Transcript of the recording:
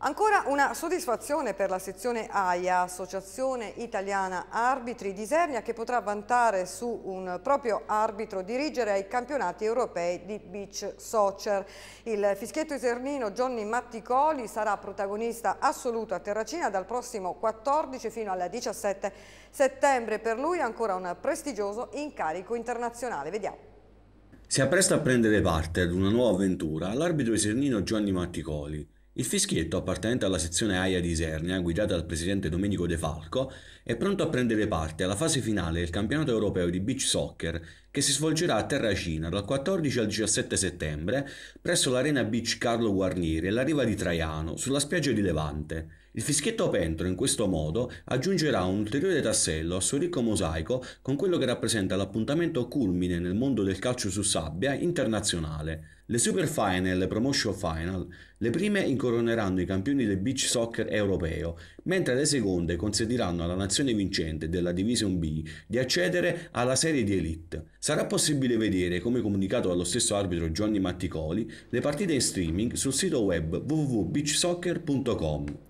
Ancora una soddisfazione per la sezione AIA, Associazione Italiana Arbitri di Isernia, che potrà vantare su un proprio arbitro dirigere ai campionati europei di beach soccer. Il fischietto isernino Johnny Matticoli sarà protagonista assoluto a Terracina dal prossimo 14 fino al 17 settembre. Per lui ancora un prestigioso incarico internazionale. Vediamo. Si appresta a prendere parte ad una nuova avventura l'arbitro isernino Johnny Matticoli il fischietto, appartenente alla sezione AIA di Isernia, guidata dal presidente Domenico De Falco, è pronto a prendere parte alla fase finale del campionato europeo di beach soccer che si svolgerà a Terracina dal 14 al 17 settembre presso l'arena beach Carlo Guarnieri e la riva di Traiano, sulla spiaggia di Levante. Il fischietto pentro in questo modo aggiungerà un ulteriore tassello al suo ricco mosaico con quello che rappresenta l'appuntamento culmine nel mondo del calcio su sabbia internazionale. Le Super Final e le Promotion Final, le prime incoroneranno i campioni del beach soccer europeo, mentre le seconde consentiranno alla nazione vincente della Division B di accedere alla serie di Elite. Sarà possibile vedere, come comunicato dallo stesso arbitro Gianni Matticoli, le partite in streaming sul sito web www.beachsoccer.com.